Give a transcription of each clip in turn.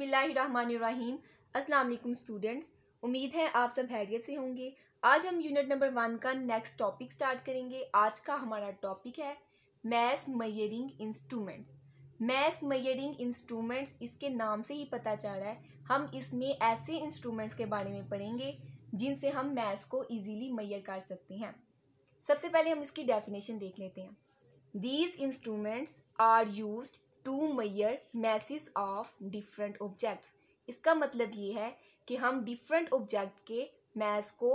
बिसमीम् अल्लाम स्टूडेंट्स उम्मीद है आप सब हैरियत से होंगे आज हम यूनिट नंबर वन का नेक्स्ट टॉपिक स्टार्ट करेंगे आज का हमारा टॉपिक है mass measuring instruments mass measuring instruments इसके नाम से ही पता चल रहा है हम इसमें ऐसे इंस्ट्रूमेंट्स के बारे में पढ़ेंगे जिनसे हम मैस को ईजीली मैयर कर सकते हैं सबसे पहले हम इसकी डेफिनेशन देख लेते हैं these instruments are used to measure masses of different objects इसका मतलब ये है कि हम डिफरेंट ऑब्जेक्ट के मैस को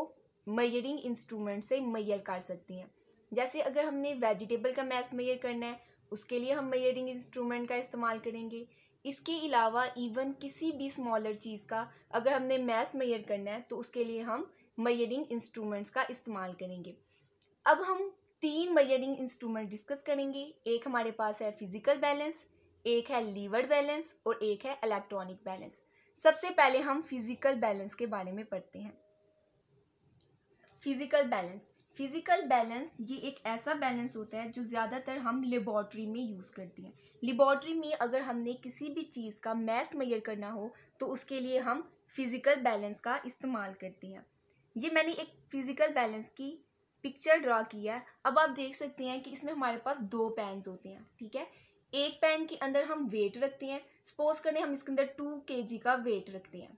मैयरिंग इंस्ट्रूमेंट से मैयर कर सकते हैं जैसे अगर हमने वेजिटेबल का मैस मैयर करना है उसके लिए हम मैयरिंग इंस्ट्रूमेंट का इस्तेमाल करेंगे इसके अलावा इवन किसी भी स्मॉलर चीज़ का अगर हमने मैस मैयर करना है तो उसके लिए हम मैयरिंग इंस्ट्रूमेंट्स का इस्तेमाल करेंगे अब हम तीन मैयरिंग इंस्ट्रूमेंट डिस्कस करेंगे एक हमारे पास है फिज़िकल बैलेंस एक है लीवर बैलेंस और एक है इलेक्ट्रॉनिक बैलेंस सबसे पहले हम फिजिकल बैलेंस के बारे में पढ़ते हैं फिजिकल बैलेंस फिजिकल बैलेंस ये एक ऐसा बैलेंस होता है जो ज़्यादातर हम लेबॉर्ट्री में यूज़ करते हैं लेबॉर्ट्री में अगर हमने किसी भी चीज़ का मैथ मैयर करना हो तो उसके लिए हम फिज़िकल बैलेंस का इस्तेमाल करते हैं ये मैंने एक फ़िज़िकल बैलेंस की पिक्चर ड्रा की है अब आप देख सकते हैं कि इसमें हमारे पास दो पैंस होते हैं ठीक है एक पैन के अंदर हम वेट रखते हैं सपोज करें हम इसके अंदर टू के जी का वेट रखते हैं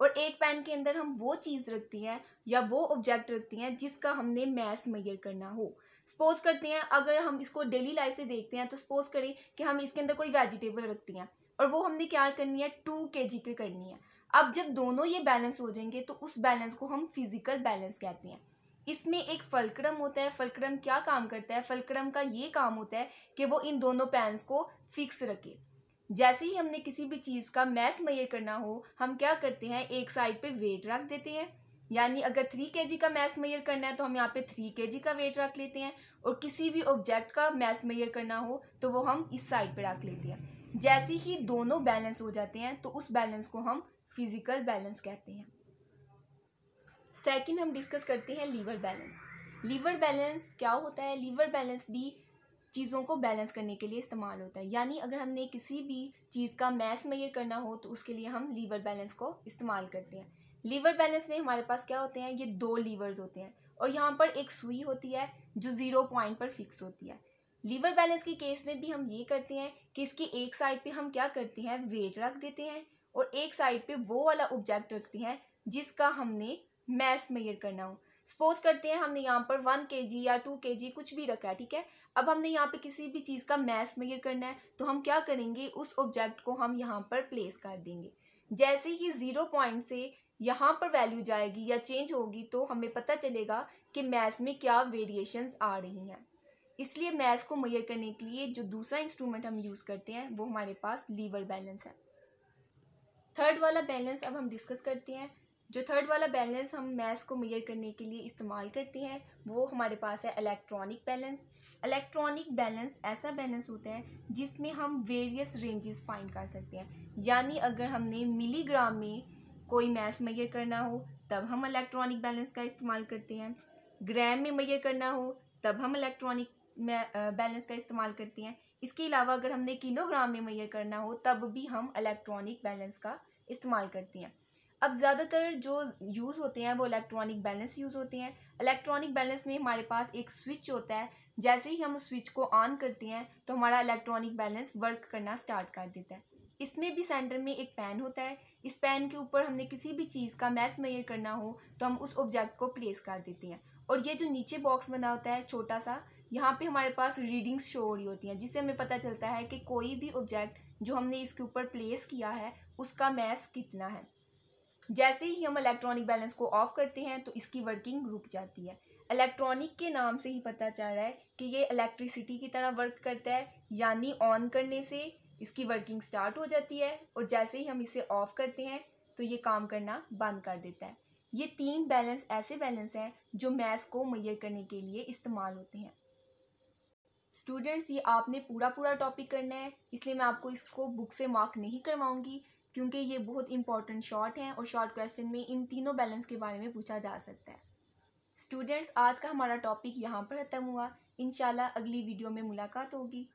और एक पैन के अंदर हम वो चीज़ रखती हैं या वो ऑब्जेक्ट रखती हैं जिसका हमने मैस मैयर करना हो सपोज करते हैं अगर हम इसको डेली लाइफ से देखते हैं तो सपोज करें कि हम इसके अंदर कोई वेजिटेबल रखती हैं और वो हमने क्या करनी है टू के जी की करनी है अब जब दोनों ये बैलेंस हो जाएंगे तो उस बैलेंस को हम फिजिकल बैलेंस कहते हैं इसमें एक फलक्रम होता है फलक्रम क्या काम करता है फलक्रम का ये काम होता है कि वो इन दोनों पैंस को फिक्स रखे जैसे ही हमने किसी भी चीज़ का मैस मैयर करना हो हम क्या करते हैं एक साइड पे वेट रख देते हैं यानी अगर थ्री के का मैस मैयर करना है तो हम यहाँ पे थ्री के का वेट रख लेते हैं और किसी भी ऑब्जेक्ट का मैस मैयर करना हो तो वो हम इस साइड पे रख लेते हैं जैसे ही दोनों बैलेंस हो जाते हैं तो उस बैलेंस को हम फिज़िकल बैलेंस कहते हैं सेकेंड हम डिस्कस करते हैं लीवर बैलेंस लीवर बैलेंस क्या होता है लीवर बैलेंस भी चीज़ों को बैलेंस करने के लिए इस्तेमाल होता है यानी अगर हमने किसी भी चीज़ का मैस मैयर करना हो तो उसके लिए हम लीवर बैलेंस को इस्तेमाल करते हैं लीवर बैलेंस में हमारे पास क्या होते हैं ये दो लीवर्स होते हैं और यहाँ पर एक सुई होती है जो ज़ीरो पॉइंट पर फिक्स होती है लीवर बैलेंस के केस में भी हम ये करते हैं कि इसकी एक साइड पे हम क्या करते हैं वेट रख देते हैं और एक साइड पे वो वाला ऑब्जेक्ट रखते हैं जिसका हमने मैस मेयर करना हो सपोज करते हैं हमने यहाँ पर वन के जी या टू के जी कुछ भी रखा है ठीक है अब हमने यहाँ पे किसी भी चीज़ का मैस मेयर करना है तो हम क्या करेंगे उस ऑब्जेक्ट को हम यहाँ पर प्लेस कर देंगे जैसे ही ज़ीरो पॉइंट से यहाँ पर वैल्यू जाएगी या चेंज होगी तो हमें पता चलेगा कि मैथ्स में क्या वेरिएशंस आ रही हैं इसलिए मैथ्स को मैयर करने के लिए जो दूसरा इंस्ट्रूमेंट हम यूज़ करते हैं वो हमारे पास लीवर बैलेंस है थर्ड वाला बैलेंस अब हम डिस्कस करते हैं जो थर्ड वाला बैलेंस हम मैथ्स को मेयर करने के लिए इस्तेमाल करते हैं वो हमारे पास है इलेक्ट्रॉनिक बैलेंस इलेक्ट्रॉनिक बैलेंस ऐसा बैलेंस होता है जिसमें हम वेरियस रेंजेस फाइंड कर सकते हैं यानी अगर हमने मिलीग्राम में कोई मैथ्स मेयर करना हो तब हम इलेक्ट्रॉनिक बैलेंस का इस्तेमाल करते हैं ग्राम में मेयर करना हो तब हम इलेक्ट्रॉनिक बैलेंस का इस्तेमाल करते हैं इसके अलावा अगर हमने किलोग्राम में मेयर करना हो तब भी हम इलेक्ट्रॉनिक बैलेंस का इस्तेमाल करते हैं अब ज़्यादातर जो यूज़ होते हैं वो इलेक्ट्रॉनिक बैलेंस यूज़ होते हैं इलेक्ट्रॉनिक बैलेंस में हमारे पास एक स्विच होता है जैसे ही हम उस स्विच को ऑन करते हैं तो हमारा इलेक्ट्रॉनिक बैलेंस वर्क करना स्टार्ट कर देता है इसमें भी सेंटर में एक पैन होता है इस पैन के ऊपर हमने किसी भी चीज़ का मैच मैयर करना हो तो हम उस ऑब्जेक्ट को प्लेस कर देते हैं और ये जो नीचे बॉक्स बना होता है छोटा सा यहाँ पे हमारे पास रीडिंग्स शो हो रही होती हैं जिससे हमें पता चलता है कि कोई भी ऑब्जेक्ट जो हमने इसके ऊपर प्लेस किया है उसका मैस कितना है जैसे ही हम इलेक्ट्रॉनिक बैलेंस को ऑफ करते हैं तो इसकी वर्किंग रुक जाती है इलेक्ट्रॉनिक के नाम से ही पता चल रहा है कि ये इलेक्ट्रिसिटी की तरह वर्क करता है यानी ऑन करने से इसकी वर्किंग स्टार्ट हो जाती है और जैसे ही हम इसे ऑफ करते हैं तो ये काम करना बंद कर देता है ये तीन बैलेंस ऐसे बैलेंस हैं जो मैथ्स को मैयर करने के लिए इस्तेमाल होते हैं स्टूडेंट्स ये आपने पूरा पूरा टॉपिक करना है इसलिए मैं आपको इसको बुक से मार्क नहीं करवाऊंगी क्योंकि ये बहुत इंपॉर्टेंट शॉर्ट हैं और शॉर्ट क्वेश्चन में इन तीनों बैलेंस के बारे में पूछा जा सकता है स्टूडेंट्स आज का हमारा टॉपिक यहाँ पर ख़त्म हुआ इन अगली वीडियो में मुलाकात होगी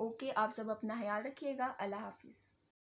ओके आप सब अपना ख्याल रखिएगा अल्लाह हाफिज़